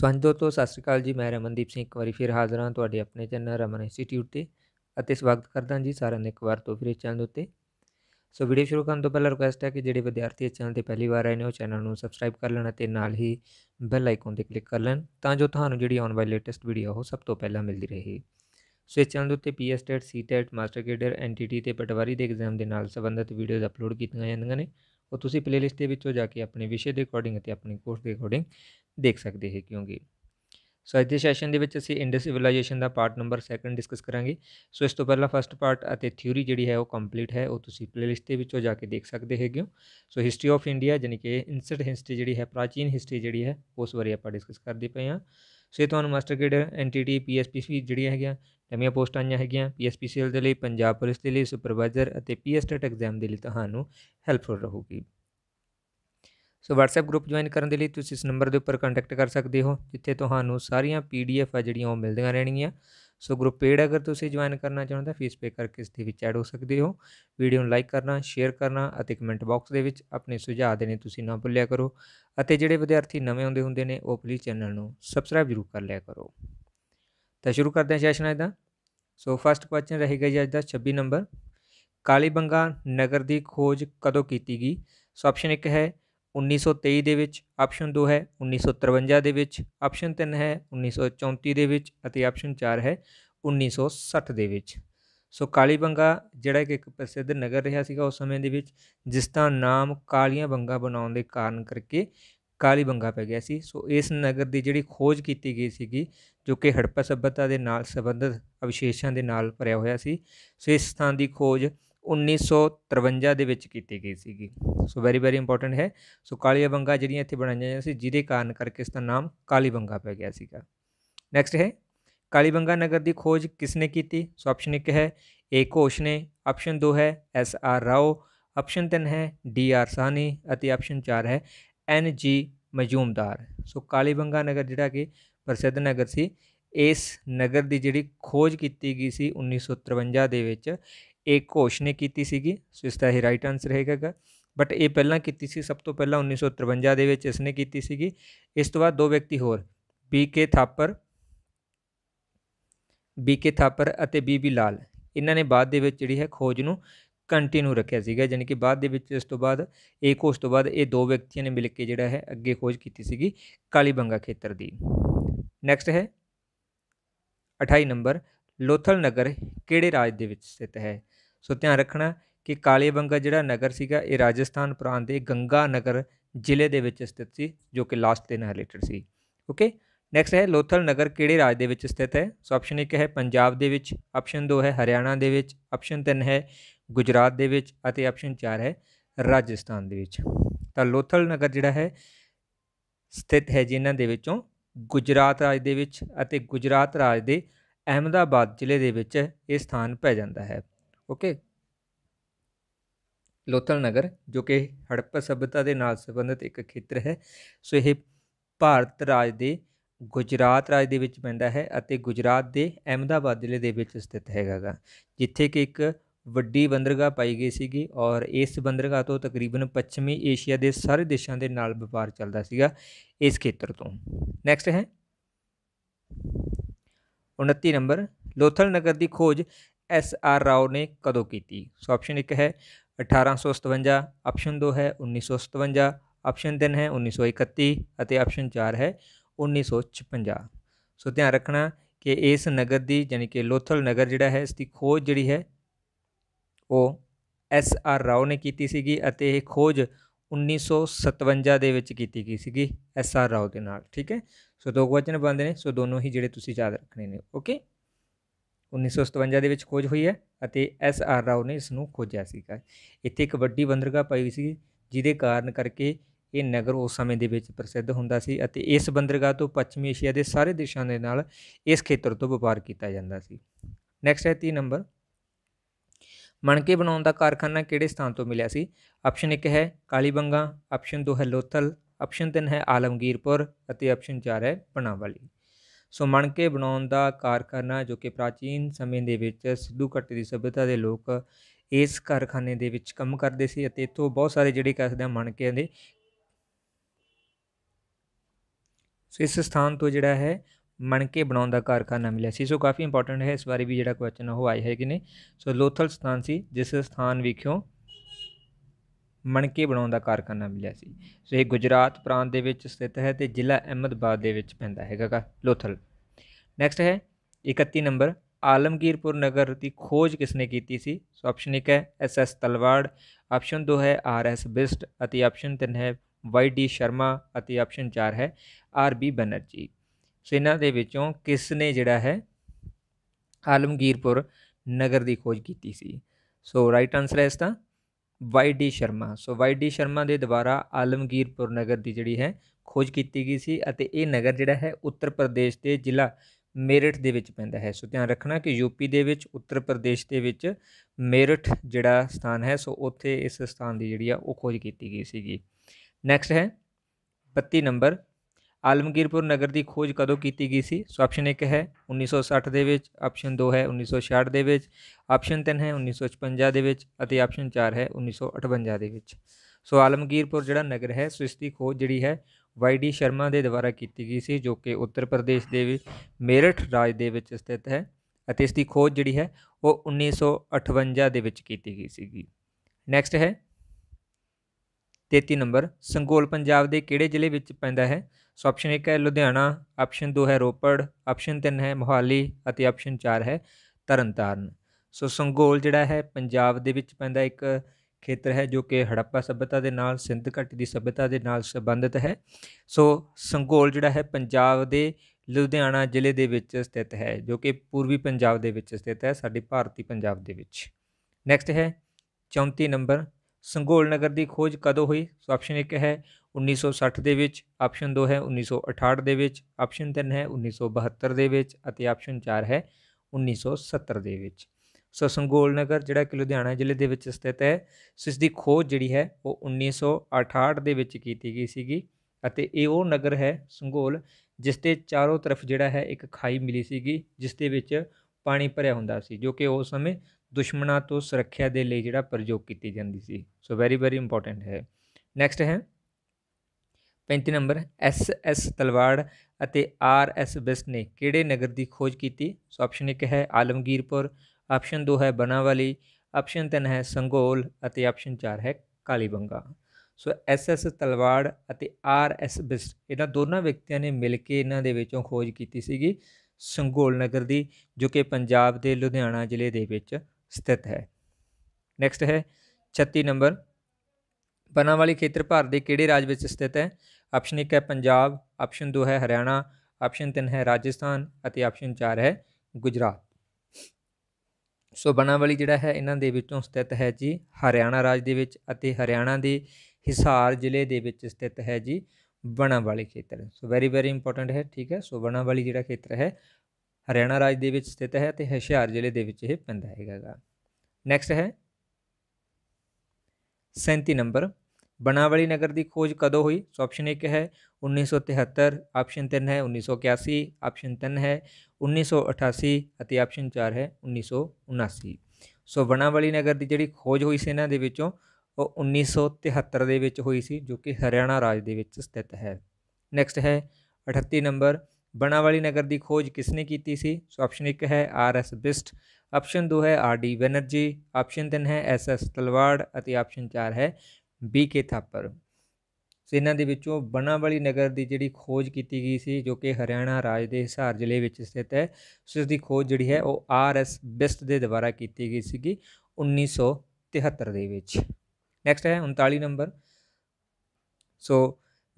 ਸਵੰਜੋ ਤੋਂ ਸਤਿ ਸ਼੍ਰੀ ਅਕਾਲ ਜੀ ਮੈਂ ਰਮਨਦੀਪ ਸਿੰਘ ਇੱਕ ਵਾਰੀ ਫਿਰ ਹਾਜ਼ਰ ਹਾਂ ਤੁਹਾਡੇ ਆਪਣੇ ਚੈਨਲ ਰਮਨ ਇੰਸਟੀਚਿਊਟ ਤੇ ਅਤੇ ਸਵਾਗਤ ਕਰਦਾ ਹਾਂ ਜੀ ਸਾਰਿਆਂ ਦਾ ਇੱਕ ਵਾਰ ਤੋਂ ਫਿਰ ਇਸ ਚੈਨਲ ਉੱਤੇ ਸੋ ਵੀਡੀਓ ਸ਼ੁਰੂ ਕਰਨ ਤੋਂ ਪਹਿਲਾਂ ਰਿਕੁਐਸਟ ਹੈ ਕਿ ਜਿਹੜੇ ਵਿਦਿਆਰਥੀ ਇਸ ਚੈਨਲ ਤੇ ਪਹਿਲੀ ਵਾਰ ਆਏ ਨੇ ਉਹ ਚੈਨਲ ਨੂੰ ਸਬਸਕ੍ਰਾਈਬ ਕਰ ਲੈਣ ਅਤੇ ਨਾਲ ਹੀ ਬੈਲ ਆਈਕਨ ਤੇ ਕਲਿੱਕ ਕਰ ਲੈਣ ਤਾਂ ਜੋ ਤੁਹਾਨੂੰ ਜਿਹੜੀ ਆਉਣ ਵਾਲੀ ਲੇਟੈਸਟ ਵੀਡੀਓ ਉਹ ਸਭ ਤੋਂ ਪਹਿਲਾਂ ਮਿਲਦੀ ਰਹੇ ਸੋ ਇਸ ਚੈਨਲ ਉੱਤੇ PS TET CTET master grader NTT ਤੇ ਪਟਵਾਰੀ ਦੇ ਐਗਜ਼ਾਮ ਦੇ ਨਾਲ ਸੰਬੰਧਿਤ ਵੀਡੀਓਜ਼ ਅਪਲੋਡ ਕੀਤੀਆਂ ਜਾਂਦੀਆਂ ਨੇ ਉਹ ਤੁਸੀਂ ਪਲੇਲਿਸਟ ਦੇ ਵਿੱਚੋਂ ਜਾ ਕੇ ਆਪਣੇ ਵਿਸ਼ੇ ਦੇ ਅਕੋਰਡਿੰਗ ਅਤੇ ਆਪਣੇ ਕੋਰਸ ਦੇ ਅਕੋਰਡਿੰਗ ਦੇਖ ਸਕਦੇ ਹੈ ਕਿਉਂਕਿ ਸੋ ਅੱਜ ਦੇ ਸੈਸ਼ਨ ਦੇ ਵਿੱਚ ਅਸੀਂ ਇੰਡਸ ਸਿਵਲਾਈਜੇਸ਼ਨ ਦਾ ਪਾਰਟ ਨੰਬਰ 2 ਡਿਸਕਸ ਕਰਾਂਗੇ ਸੋ ਇਸ ਤੋਂ ਪਹਿਲਾਂ ਫਰਸਟ ਪਾਰਟ ਅਤੇ ਥਿਊਰੀ ਜਿਹੜੀ ਹੈ ਉਹ ਕੰਪਲੀਟ ਹੈ ਉਹ ਤੁਸੀਂ ਪਲੇਲਿਸਟ ਦੇ ਵਿੱਚੋਂ ਜਾ ਕੇ ਦੇਖ ਸਕਦੇ ਹੈਗੇ ਹੋ ਸੋ ਹਿਸਟਰੀ ਆਫ ਇੰਡੀਆ ਜਾਨੀ ਕਿ ਇਨਸਰਟ ਹਿਸਟਰੀ ਜਿਹੜੀ ਹੈ ਪ੍ਰਾਚੀਨ ਹਿਸਟਰੀ ਜਿਹੜੀ ਹੈ ਉਸ ਬਾਰੇ ਆਪਾਂ ਡਿਸਕਸ ਕਰਦੇ ਪਏ ਹਾਂ ਸੋ ਇਹ ਤੁਹਾਨੂੰ ਮਾਸਟਰ ਗ੍ਰੇਡ ਐਨਟੀਟੀ ਪੀਐਸਪੀਸੀ ਜਿਹੜੀਆਂ ਹੈਗੀਆਂ ਨਵੀਆਂ ਪੋਸਟਾਂ ਆਈਆਂ ਹੈਗੀਆਂ ਪੀਐਸਪੀਸੀਐਲ ਦੇ ਲਈ ਪੰਜਾਬ ਪੁਲਿਸ ਦੇ ਲਈ ਸੁਪਰਵਾਈਜ਼ਰ ਅਤੇ ਪੀਐਸਟੈਟ ਐਗਜ਼ਾਮ ਦੇ ਲਈ ਤੁਹਾਨੂੰ ਹੈਲਪਫੁਲ ਰਹੂਗੀ ਸੋ WhatsApp ਗਰੁੱਪ ਜੁਆਇਨ ਕਰਨ ਦੇ ਲਈ ਤੁਸੀਂ ਇਸ ਨੰਬਰ ਦੇ ਉੱਪਰ ਕੰਟੈਕਟ ਕਰ ਸਕਦੇ ਹੋ ਜਿੱਥੇ ਤੁਹਾਨੂੰ ਸਾਰੀਆਂ PDF ਆ ਜਿਹੜੀਆਂ ਉਹ ਮਿਲਦੀਆਂ ਰਹਿਣਗੀਆਂ ਸੋ ਗਰੁੱਪ ਪੇਡ ਅਗਰ ਤੁਸੀਂ ਜੁਆਇਨ ਕਰਨਾ ਚਾਹੁੰਦੇ ਤਾਂ ਫੀਸ ਪੇ ਕਰਕੇ ਇਸ ਦੇ ਵਿੱਚ ਐਡ ਹੋ ਸਕਦੇ ਹੋ ਵੀਡੀਓ ਨੂੰ ਲਾਈਕ ਕਰਨਾ ਸ਼ੇਅਰ ਕਰਨਾ ਅਤੇ ਕਮੈਂਟ ਬਾਕਸ ਦੇ ਵਿੱਚ ਆਪਣੇ ਸੁਝਾਅ ਦੇਣੇ ਤੁਸੀਂ ਨਾ ਭੁੱਲਿਆ ਕਰੋ ਅਤੇ ਜਿਹੜੇ ਵਿਦਿਆਰਥੀ ਨਵੇਂ ਹੁੰਦੇ ਹੁੰਦੇ ਨੇ ਉਹ ਪਲੀਜ਼ ਚੈਨਲ ਨੂੰ ਸਬਸਕ੍ਰਾਈਬ ਜ਼ਰੂਰ ਕਰ ਲਿਆ ਕਰੋ ਤਾਂ ਸ਼ੁਰੂ ਕਰਦੇ ਹਾਂ ਸੈਸ਼ਨ ਅੱਜ ਦਾ ਸੋ ਫਸਟ ਕੁਐਸਚਨ ਰਹੇਗਾ ਜੀ ਅੱਜ ਦਾ 26 ਨੰਬਰ ਕਾਲੀਬੰਗਾ ਨਗਰ ਦੀ ਖੋਜ ਕਦੋਂ ਕੀਤੀ ਗਈ ਸੋ ਆਪਸ਼ਨ 1 ਹੈ 1923 ਦੇ ਵਿੱਚ ਆਪਸ਼ਨ 2 ਹੈ 1953 ਦੇ ਵਿੱਚ ਆਪਸ਼ਨ 3 ਹੈ 1934 ਦੇ ਵਿੱਚ ਅਤੇ ਆਪਸ਼ਨ 4 ਹੈ 1960 ਦੇ ਵਿੱਚ ਸੋ ਕਾਲੀ ਬੰਗਾ ਜਿਹੜਾ ਕਿ ਇੱਕ ਪ੍ਰਸਿੱਧ ਨਗਰ ਰਿਹਾ ਸੀਗਾ ਉਸ ਸਮੇਂ ਦੇ ਵਿੱਚ ਜਿਸ ਦਾ ਨਾਮ ਕਾਲੀਆਂ ਬੰਗਾ ਬਣਾਉਣ ਦੇ ਕਾਰਨ ਕਰਕੇ ਕਾਲੀ ਬੰਗਾ ਪੈ ਗਿਆ ਸੀ ਸੋ ਇਸ ਨਗਰ ਦੀ ਜਿਹੜੀ ਖੋਜ ਕੀਤੀ ਗਈ ਸੀਗੀ ਜੋ ਕਿ ਹੜੱਪਾ ਸਭਿਅਤਾ ਦੇ ਨਾਲ ਸੰਬੰਧਿਤ ਅਵਸ਼ੇਸ਼ਾਂ ਦੇ ਨਾਲ ਭਰਿਆ ਹੋਇਆ ਸੀ ਸੋ ਇਸ ਸਥਾਨ ਦੀ ਖੋਜ 1953 ਦੇ ਵਿੱਚ ਕੀਤੀ ਗਈ ਸੀਗੀ ਸੋ ਵੈਰੀ ਵੈਰੀ ਇੰਪੋਰਟੈਂਟ ਹੈ ਸੋ ਕਾਲੀਆ ਬੰਗਾ ਜਿਹੜੀਆਂ ਇੱਥੇ ਬਣਾਈਆਂ ਜਾਂਦੀਆਂ ਸੀ ਜਿਹਦੇ ਕਾਰਨ ਕਰਕੇ ਇਸ ਦਾ ਨਾਮ ਕਾਲੀ ਬੰਗਾ ਪੈ ਗਿਆ ਸੀਗਾ ਨੈਕਸਟ ਹੈ ਕਾਲੀ ਬੰਗਾ ਨਗਰ ਦੀ ਖੋਜ ਕਿਸ ਨੇ ਕੀਤੀ ਸੋ ਆਪਸ਼ਨ 1 ਹੈ ਏ ਕੋਸ਼ ਨੇ ਆਪਸ਼ਨ 2 ਹੈ ਐਸ ਆਰ ਰਾਓ ਆਪਸ਼ਨ 3 ਹੈ ਡੀ ਆਰ ਸਾਨੀ ਅਤੇ ਆਪਸ਼ਨ 4 ਹੈ ਐਨ ਜੀ ਮਜੂਮਦਾਰ ਸੋ ਕਾਲੀ ਬੰਗਾ ਨਗਰ ਜਿਹੜਾ ਕਿ ਪ੍ਰਸਿੱਧ ਨਗਰ ਸੀ ਇਸ ਨਗਰ ਦੀ ਜਿਹੜੀ ਖੋਜ ਕੀਤੀ ਗਈ ਸੀ 1953 ਦੇ ਵਿੱਚ ਇਹ ਘੋਸ਼ਣਾ ਨੇ ਕੀਤੀ ਸੀਗੀ ਸੋ ਇਸ ਦਾ ਹੀ ਰਾਈਟ ਆਨਸਰ ਰਹੇਗਾ ਬਟ ਇਹ ਪਹਿਲਾਂ ਕੀਤੀ ਸੀ ਸਭ ਤੋਂ ਪਹਿਲਾਂ 1953 ਦੇ ਵਿੱਚ ਇਸ ਨੇ ਕੀਤੀ ਸੀਗੀ ਇਸ ਤੋਂ ਬਾਅਦ ਦੋ ਵਿਅਕਤੀ ਹੋਰ B K Thapar B K Thapar ਅਤੇ ਬੀ ਬੀ ਲਾਲ ਇਹਨਾਂ ਨੇ ਬਾਅਦ ਦੇ ਵਿੱਚ ਜਿਹੜੀ ਹੈ ਖੋਜ ਨੂੰ ਕੰਟੀਨਿਊ ਰੱਖਿਆ ਸੀਗਾ ਯਾਨੀ ਕਿ ਬਾਅਦ ਦੇ ਵਿੱਚ ਇਸ ਤੋਂ ਬਾਅਦ ਇਹ ਕੋਸ ਤੋਂ ਬਾਅਦ ਇਹ ਦੋ ਵਿਅਕਤੀਆਂ ਨੇ ਮਿਲ ਕੇ ਜਿਹੜਾ ਹੈ ਅੱਗੇ ਖੋਜ ਕੀਤੀ ਸੀਗੀ ਕਾਲੀਬੰਗਾ ਖੇਤਰ ਦੀ ਨੈਕਸਟ ਹੈ 28 ਨੰਬਰ ਲੋਥਲ ਨਗਰ ਕਿਹੜੇ ਰਾਜ ਦੇ ਵਿੱਚ ਸਥਿਤ ਹੈ ਸੋ ਧਿਆਨ ਰੱਖਣਾ ਕਿ ਕਾਲੇਬੰਗਾ ਜਿਹੜਾ ਨਗਰ ਸੀਗਾ ਇਹ ਰਾਜਸਥਾਨ ਪ੍ਰਾਂਤ ਦੇ ਗੰਗਾ ਨਗਰ ਜ਼ਿਲ੍ਹੇ ਦੇ ਵਿੱਚ ਸਥਿਤ ਸੀ ਜੋ ਕਿ ਲਾਸਟ ਦੇ ਨਾਲ ਰਿਲੇਟਡ ਸੀ ਓਕੇ ਨੈਕਸਟ ਹੈ ਲੋਥਲ ਨਗਰ ਕਿਹੜੇ ਰਾਜ ਦੇ ਵਿੱਚ ਸਥਿਤ ਹੈ ਸੋ ਆਪਸ਼ਨ 1 ਹੈ ਪੰਜਾਬ ਦੇ ਵਿੱਚ ਆਪਸ਼ਨ 2 ਹੈ ਹਰਿਆਣਾ ਦੇ ਵਿੱਚ ਆਪਸ਼ਨ 3 ਹੈ ਗੁਜਰਾਤ ਦੇ ਵਿੱਚ ਅਤੇ ਆਪਸ਼ਨ 4 ਹੈ ਰਾਜਸਥਾਨ ਦੇ ਵਿੱਚ ਤਾਂ ਲੋਥਲ ਨਗਰ ਜਿਹੜਾ ਹੈ ਸਥਿਤ ਹੈ ਜਿਨ੍ਹਾਂ ਦੇ ਵਿੱਚੋਂ ਗੁਜਰਾਤ ਰਾਜ ਦੇ ਵਿੱਚ ਅਤੇ ਗੁਜਰਾਤ ਰਾਜ ਦੇ ਅਹਿਮਦਾਬਾਦ ਜ਼ਿਲ੍ਹੇ ਦੇ ਵਿੱਚ ਇਹ ਸਥਾਨ ਪੈ ਜਾਂਦਾ ਹੈ ਓਕੇ ਲੋਥਲ ਨਗਰ ਜੋ ਕਿ ਹੜੱਪਾ ਸਭਿਅਤਾ ਦੇ ਨਾਲ ਸੰਬੰਧਿਤ ਇੱਕ ਖੇਤਰ ਹੈ ਸੋ ਇਹ ਭਾਰਤ ਰਾਜ ਦੇ ਗੁਜਰਾਤ ਰਾਜ ਦੇ ਵਿੱਚ ਪੈਂਦਾ ਹੈ ਅਤੇ ਗੁਜਰਾਤ ਦੇ ਅਹਿਮਦਾਬਾਦ ਜ਼ਿਲ੍ਹੇ ਦੇ ਵਿੱਚ ਸਥਿਤ ਹੈਗਾਗਾ ਜਿੱਥੇ ਕਿ ਇੱਕ ਵੱਡੀ ਬੰਦਰਗਾਹ ਪਾਈ ਗਈ ਸੀਗੀ ਔਰ ਇਸ ਬੰਦਰਗਾਹ ਤੋਂ ਤਕਰੀਬਨ ਪੱਛਮੀ ਏਸ਼ੀਆ ਦੇ ਸਾਰੇ ਦੇਸ਼ਾਂ ਦੇ ਨਾਲ ਵਪਾਰ ਚੱਲਦਾ ਸੀਗਾ ਇਸ ਖੇਤਰ ਤੋਂ ਨੈਕਸਟ ਹੈ 29 ਨੰਬਰ ਲੋਥਲ ਨਗਰ ਦੀ ਖੋਜ ਐਸ ਆਰ ਰਾਓ ਨੇ ਕਦੋਂ ਕੀਤੀ ਸੋ ਆਪਸ਼ਨ 1 ਹੈ 1857 ਆਪਸ਼ਨ 2 ਹੈ 1957 ਆਪਸ਼ਨ 3 ਹੈ 1931 ਅਤੇ ਆਪਸ਼ਨ 4 ਹੈ 1956 ਸੋ ਧਿਆਨ ਰੱਖਣਾ ਕਿ ਇਸ ਨਗਰ ਦੀ ਯਾਨੀ ਕਿ ਲੋਥਲ ਨਗਰ ਜਿਹੜਾ ਹੈ ਇਸ ਦੀ ਖੋਜ ਜਿਹੜੀ ਹੈ ਉਹ ਐਸ ਆਰ ਰਾਓ ਨੇ ਕੀਤੀ ਸੀਗੀ ਅਤੇ ਇਹ ਖੋਜ 1957 ਦੇ ਵਿੱਚ ਕੀਤੀ ਗਈ ਸੀਗੀ ਐਸ ਆਰ ਰਾਓ ਦੇ ਨਾਲ ਠੀਕ ਹੈ ਸੋ ਦੋ ਕੁਐਸਚਨ ਬੰਦੇ ਨੇ ਸੋ ਦੋਨੋਂ ਹੀ ਜਿਹੜੇ ਤੁਸੀਂ ਯਾਦ ਰੱਖਣੇ ਨੇ ਓਕੇ 1957 ਦੇ ਵਿੱਚ ਖੋਜ ਹੋਈ ਹੈ ਅਤੇ ਐਸ ਆਰ ਰਾਓ ਨੇ ਇਸ ਨੂੰ ਖੋਜਿਆ ਸੀਗਾ ਇੱਥੇ ਇੱਕ ਵੱਡੀ ਬੰਦਰਗਾਹ ਪਈ ਸੀ ਜਿਹਦੇ ਕਾਰਨ ਕਰਕੇ ਇਹ ਨਗਰ ਉਸ ਸਮੇਂ ਦੇ ਵਿੱਚ ਪ੍ਰਸਿੱਧ ਹੁੰਦਾ ਸੀ ਅਤੇ ਇਸ ਬੰਦਰਗਾਹ ਤੋਂ ਪੱਛਮੀ ਏਸ਼ੀਆ ਦੇ ਸਾਰੇ ਦੇਸ਼ਾਂ ਦੇ ਨਾਲ ਇਸ ਖੇਤਰ ਤੋਂ ਵਪਾਰ ਕੀਤਾ ਜਾਂਦਾ ਸੀ ਨੈਕਸਟ ਹੈ 3 ਨੰਬਰ ਮਣਕੇ ਬਣਾਉਣ ਦਾ ਕਾਰਖਾਨਾ ਕਿਹੜੇ ਸਥਾਨ ਤੋਂ ਮਿਲਿਆ ਸੀ ਆਪਸ਼ਨ 1 ਹੈ ਕਾਲੀਬੰਗਾ ਆਪਸ਼ਨ 2 ਹੈ ਲੋਥਲ ਆਪਸ਼ਨ 3 ਹੈ ਆਲਮਗੀਰਪੁਰ ਅਤੇ ਆਪਸ਼ਨ 4 ਹੈ ਪਨਾਵਲੀ ਸੋ ਮਣਕੇ ਬਣਾਉਣ ਦਾ ਕਾਰਖਾਨਾ ਜੋ ਕਿ ਪ੍ਰਾਚੀਨ ਸਮੇਂ ਦੇ ਵਿੱਚ ਸਿੱਧੂ ਘੱਟ ਦੀ ਸਭਿਅਤਾ ਦੇ ਲੋਕ ਇਸ ਕਾਰਖਾਨੇ ਦੇ ਵਿੱਚ ਕੰਮ ਕਰਦੇ ਸੀ ਅਤੇ ਇੱਥੋਂ ਬਹੁਤ ਸਾਰੇ ਜਿਹੜੇ ਕਹਿੰਦੇ ਮਣਕਿਆਂ ਦੇ ਸੋ ਇਸ ਸਥਾਨ ਤੋਂ ਜਿਹੜਾ ਹੈ ਮਣਕੇ ਬਣਾਉਣ ਦਾ ਕਾਰਖਾਨਾ ਮਿਲਿਆ ਸੀ ਸੋ ਕਾਫੀ ਇੰਪੋਰਟੈਂਟ ਹੈ ਇਸ ਬਾਰੇ ਵੀ ਜਿਹੜਾ ਕੁਐਸਚਨ ਉਹ ਆਇਆ ਹੈ ਕਿ ਨਹੀਂ ਸੋ ਲੋਥਲ ਸਥਾਨ ਸੀ ਜਿਸ ਸਥਾਨ ਵਿਖਿਓ ਮਣਕੇ ਬਣਾਉਣ ਦਾ ਕਾਰਖਾਨਾ ਮਿਲਿਆ ਸੀ ਸੋ ਇਹ ਗੁਜਰਾਤ ਪ੍ਰਾਂਤ ਦੇ ਵਿੱਚ ਸਥਿਤ ਹੈ ਤੇ ਜ਼ਿਲ੍ਹਾ ਅਹਿਮਦਬਾਦ ਦੇ ਵਿੱਚ ਪੈਂਦਾ ਹੈਗਾ ਲੋਥਲ ਨੈਕਸਟ ਹੈ 31 ਨੰਬਰ ਆਲਮਗੀਰਪੁਰ ਨਗਰ ਦੀ ਖੋਜ ਕਿਸਨੇ ਕੀਤੀ ਸੀ ਸੋ ਆਪਸ਼ਨ 1 ਹੈ ਐਸ ਐਸ ਤਲਵਾੜ ਆਪਸ਼ਨ 2 ਹੈ ਆਰ ਐਸ ਬਿਸਟ ਅਤੇ ਆਪਸ਼ਨ 3 ਹੈ ਵਾਈ ਡੀ ਸ਼ਰਮਾ ਅਤੇ ਆਪਸ਼ਨ 4 ਹੈ ਆਰ ਬੀ ਬਨਰਜੀ ਸੋ ਇਹਨਾਂ ਦੇ ਵਿੱਚੋਂ ਕਿਸ ਨੇ ਜਿਹੜਾ ਹੈ ਆਲਮਗੀਰਪੁਰ ਨਗਰ ਦੀ ਖੋਜ ਕੀਤੀ ਸੀ ਸੋ ਰਾਈਟ ਆਨਸਰ ਹੈ ਇਸ ਦਾ Y D Sharma so Y D Sharma ਦੇ ਦੁਆਰਾ ਆਲਮਗੀਰਪੁਰ ਨਗਰ ਦੀ ਜਿਹੜੀ ਹੈ ਖੋਜ ਕੀਤੀ ਗਈ ਸੀ ਅਤੇ ਇਹ ਨਗਰ ਜਿਹੜਾ ਹੈ ਉੱਤਰ ਪ੍ਰਦੇਸ਼ ਦੇ ਜ਼ਿਲ੍ਹਾ ਮੇਰਠ ਦੇ ਵਿੱਚ ਪੈਂਦਾ ਹੈ ਸੋ ਧਿਆਨ ਰੱਖਣਾ ਕਿ ਯੂਪੀ ਦੇ ਵਿੱਚ ਉੱਤਰ ਪ੍ਰਦੇਸ਼ ਦੇ ਵਿੱਚ ਮੇਰਠ ਜਿਹੜਾ ਸਥਾਨ ਹੈ ਸੋ ਉੱਥੇ ਇਸ ਸਥਾਨ ਦੀ ਜਿਹੜੀ ਆ ਉਹ ਖੋਜ ਕੀਤੀ ਗਈ ਸੀਗੀ ਨੈਕਸਟ ਹੈ 32 ਨੰਬਰ ਆਲਮਗੀਰਪੁਰ ਨਗਰ ਦੀ ਖੋਜ ਕਦੋਂ ਕੀਤੀ ਗਈ ਸੀ ਸੋ ਆਪਸ਼ਨ 1 ਹੈ 1960 ਦੇ ਵਿੱਚ ਆਪਸ਼ਨ 2 ਹੈ 1966 ਦੇ ਵਿੱਚ ਆਪਸ਼ਨ 3 ਹੈ 1956 ਦੇ ਵਿੱਚ ਅਤੇ ਆਪਸ਼ਨ 4 ਹੈ 1958 ਦੇ ਵਿੱਚ ਸੋ ਆਲਮਗੀਰਪੁਰ ਜਿਹੜਾ ਨਗਰ ਹੈ ਸੋ ਇਸ ਦੀ ਖੋਜ ਜਿਹੜੀ ਹੈ ਵਾਈਡੀ ਸ਼ਰਮਾ ਦੇ ਦੁਆਰਾ ਕੀਤੀ ਗਈ ਸੀ ਜੋ ਕਿ ਉੱਤਰ ਪ੍ਰਦੇਸ਼ ਦੇ ਵਿੱਚ ਮੇਰਠ ਰਾਜ ਦੇ ਵਿੱਚ ਸਥਿਤ ਹੈ ਅਤੇ ਇਸ ਦੀ ਖੋਜ ਜਿਹੜੀ ਹੈ ਉਹ 1958 ਦੇ ਵਿੱਚ ਕੀਤੀ ਗਈ ਸੀਗੀ ਨੈਕਸਟ ਹੈ 33 ਨੰਬਰ ਸੰਗੋਲ ਪੰਜਾਬ ਦੇ ਕਿਹੜੇ ਜ਼ਿਲ੍ਹੇ ਵਿੱਚ ਪੈਂਦਾ ਹੈ ਸੋ ਆਪਸ਼ਨ 1 ਹੈ ਲੁਧਿਆਣਾ ਆਪਸ਼ਨ 2 ਹੈ ਰੋਪੜ ਆਪਸ਼ਨ 3 ਹੈ ਮੋਹਾਲੀ ਅਤੇ ਆਪਸ਼ਨ 4 ਹੈ ਤਰਨਤਾਰਨ ਸੋ ਸੰਗੋਲ ਜਿਹੜਾ ਹੈ ਪੰਜਾਬ ਦੇ ਵਿੱਚ ਪੈਂਦਾ ਇੱਕ ਖੇਤਰ ਹੈ ਜੋ ਕਿ ਹੜੱਪਾ ਸਭਿਅਤਾ ਦੇ ਨਾਲ ਸਿੰਧ ਘਾਟੀ ਦੀ ਸਭਿਅਤਾ ਦੇ ਨਾਲ ਸੰਬੰਧਿਤ ਹੈ ਸੋ ਸੰਗੋਲ ਜਿਹੜਾ ਹੈ ਪੰਜਾਬ ਦੇ ਲੁਧਿਆਣਾ ਜ਼ਿਲ੍ਹੇ ਦੇ ਵਿੱਚ ਸਥਿਤ ਹੈ ਜੋ ਕਿ ਪੂਰਬੀ ਪੰਜਾਬ ਦੇ ਵਿੱਚ ਸਥਿਤ ਹੈ ਸਾਡੇ ਭਾਰਤੀ ਪੰਜਾਬ ਦੇ ਵਿੱਚ ਨੈਕਸਟ ਹੈ 34 ਨੰਬਰ ਸੰਗੋਲ ਨਗਰ ਦੀ ਖੋਜ ਕਦੋਂ ਹੋਈ ਸੋ ਆਪਸ਼ਨ 1 ਹੈ 1960 ਦੇ ਵਿੱਚ ਆਪਸ਼ਨ 2 ਹੈ 1968 ਦੇ ਵਿੱਚ ਆਪਸ਼ਨ 3 ਹੈ 1972 ਦੇ ਵਿੱਚ ਅਤੇ ਆਪਸ਼ਨ 4 ਹੈ 1970 ਦੇ ਵਿੱਚ ਸੋ ਸੰਗੋਲ ਨਗਰ ਜਿਹੜਾ ਕਿ ਲੁਧਿਆਣਾ ਜ਼ਿਲ੍ਹੇ ਦੇ ਵਿੱਚ ਸਥਿਤ ਹੈ ਸੋ ਇਸ ਦੀ ਖੋਜ ਜਿਹੜੀ ਹੈ ਉਹ 1968 ਦੇ ਵਿੱਚ ਕੀਤੀ ਗਈ ਸੀਗੀ ਅਤੇ ਇਹ ਉਹ ਨਗਰ ਹੈ ਸੰਗੋਲ ਜਿਸ ਦੇ ਚਾਰੋਂ ਤਰਫ ਜਿਹੜਾ ਹੈ ਇੱਕ ਖਾਈ ਮਿਲੀ ਸੀਗੀ ਜਿਸ ਦੇ ਵਿੱਚ ਪਾਣੀ ਭਰਿਆ ਹੁੰਦਾ ਸੀ ਜੋ ਕਿ ਉਸ ਸਮੇਂ ਦੁਸ਼ਮਣਾਂ ਤੋਂ ਸੁਰੱਖਿਆ ਦੇ ਲਈ ਜਿਹੜਾ ਪ੍ਰਯੋਗ ਕੀਤੀ ਜਾਂਦੀ ਸੀ ਸੋ ਵੈਰੀ ਵੈਰੀ ਇੰਪੋਰਟੈਂਟ ਹੈ ਨੈਕਸਟ ਹੈ 35 ਨੰਬਰ ਐਸ ਐਸ ਤਲਵਾੜ ਅਤੇ ਆਰ ਐਸ ਬਿਸ ਨੇ ਕਿਹੜੇ ਨਗਰ ਦੀ ਖੋਜ ਕੀਤੀ ਸੋ ਆਪਸ਼ਨ 1 ਹੈ ਆਲਮਗੀਰਪੁਰ ਆਪਸ਼ਨ 2 ਹੈ ਬਨਾਵਾਲੀ ਆਪਸ਼ਨ 3 ਹੈ ਸੰਗੋਲ ਅਤੇ ਆਪਸ਼ਨ 4 ਹੈ Kalibanga so S S Talwar ਅਤੇ ਆਰ ਐਸ ਬਿਸ ਇਹਨਾਂ ਦੋਨਾਂ ਵਿਅਕਤੀਆਂ ਨੇ ਮਿਲ ਕੇ ਇਹਨਾਂ ਦੇ ਵਿੱਚੋਂ ਖੋਜ ਕੀਤੀ ਸੀਗੀ ਸੰਗੋਲ ਨਗਰ ਦੀ ਜੋ ਕਿ ਪੰਜਾਬ ਦੇ ਲੁਧਿਆਣਾ ਜ਼ਿਲ੍ਹੇ ਦੇ ਵਿੱਚ ਸਥਿਤ ਹੈ ਨੈਕਸਟ ਹੈ 36 ਨੰਬਰ ਬਨਾਵਾਲੀ ਖੇਤਰ ਭਾਰਤ ਦੇ ਕਿਹੜੇ ਰਾਜ ਵਿੱਚ ਸਥਿਤ ਹੈ ਆਪਸ਼ਨ 1 ਹੈ ਪੰਜਾਬ ਆਪਸ਼ਨ 2 ਹੈ ਹਰਿਆਣਾ ਆਪਸ਼ਨ 3 ਹੈ ਰਾਜਸਥਾਨ ਅਤੇ ਆਪਸ਼ਨ 4 ਹੈ ਗੁਜਰਾਤ ਸੋ ਬਣਾਵਲੀ ਜਿਹੜਾ ਹੈ ਇਹਨਾਂ ਦੇ ਵਿੱਚੋਂ ਸਥਿਤ ਹੈ ਜੀ ਹਰਿਆਣਾ ਰਾਜ ਦੇ ਵਿੱਚ ਅਤੇ ਹਰਿਆਣਾ ਦੇ ਹਿਸਾਰ ਜ਼ਿਲ੍ਹੇ ਦੇ ਵਿੱਚ ਸਥਿਤ ਹੈ ਜੀ ਬਣਾਵਲੀ ਖੇਤਰ ਸੋ ਵੈਰੀ ਵੈਰੀ ਇੰਪੋਰਟੈਂਟ ਹੈ ਠੀਕ ਹੈ ਸੋ ਬਣਾਵਲੀ ਜਿਹੜਾ ਖੇਤਰ ਹੈ ਹਰਿਆਣਾ ਰਾਜ ਦੇ ਵਿੱਚ ਸਥਿਤ ਹੈ ਤੇ ਹਿਸਾਰ ਜ਼ਿਲ੍ਹੇ ਦੇ ਵਿੱਚ ਇਹ ਪੈਂਦਾ ਹੈਗਾ ਨੈਕਸਟ ਹੈ 37 ਨੰਬਰ ਬਣਾਵਲੀ ਨਗਰ ਦੀ ਖੋਜ ਕਦੋਂ ਹੋਈ ਸੋ ਆਪਸ਼ਨ 1 ਹੈ 1973 ਆਪਸ਼ਨ 3 ਹੈ 1981 ਆਪਸ਼ਨ 3 ਹੈ 1988 ਅਤੇ ਆਪਸ਼ਨ 4 ਹੈ 1979 ਸੋ ਬਣਾਵਲੀ ਨਗਰ ਦੀ ਜਿਹੜੀ ਖੋਜ ਹੋਈ ਸੀ ਇਹਨਾਂ ਦੇ ਵਿੱਚੋਂ ਉਹ 1973 ਦੇ ਵਿੱਚ ਹੋਈ ਸੀ ਜੋ ਕਿ ਹਰਿਆਣਾ ਰਾਜ ਦੇ ਵਿੱਚ ਸਥਿਤ ਹੈ ਨੈਕਸਟ ਹੈ 38 ਨੰਬਰ ਬਣਾਵਲੀ ਨਗਰ ਦੀ ਖੋਜ ਕਿਸਨੇ ਕੀਤੀ ਸੀ ਸੋ ਆਪਸ਼ਨ 1 ਹੈ ਆਰ ਐਸ ਬਿਸਟ ਆਪਸ਼ਨ 2 ਹੈ ਆਰ ਡੀ ਬੈਨਰਜੀ ਆਪਸ਼ਨ 3 ਹੈ ਐਸ ਐਸ ਤਲਵਾੜ ਅਤੇ ਆਪਸ਼ਨ 4 ਹੈ ਬੀ ਕੇ ਥਾਪਰ ਸੋ ਇਹਨਾਂ ਦੇ ਵਿੱਚੋਂ ਬਨਾਵਲੀ ਨਗਰ ਦੀ ਜਿਹੜੀ ਖੋਜ ਕੀਤੀ ਗਈ ਸੀ ਜੋ ਕਿ ਹਰਿਆਣਾ ਰਾਜ ਦੇ ਹਿਸਾਰ ਜ਼ਿਲ੍ਹੇ ਵਿੱਚ ਸਥਿਤ ਹੈ ਉਸ ਦੀ ਖੋਜ ਜਿਹੜੀ ਹੈ ਉਹ ਆਰ ਐਸ ਬਿਸਟ ਦੇ ਦੁਆਰਾ ਕੀਤੀ ਗਈ ਸੀਗੀ 1973 ਦੇ ਵਿੱਚ ਨੈਕਸਟ ਹੈ 39 ਨੰਬਰ ਸੋ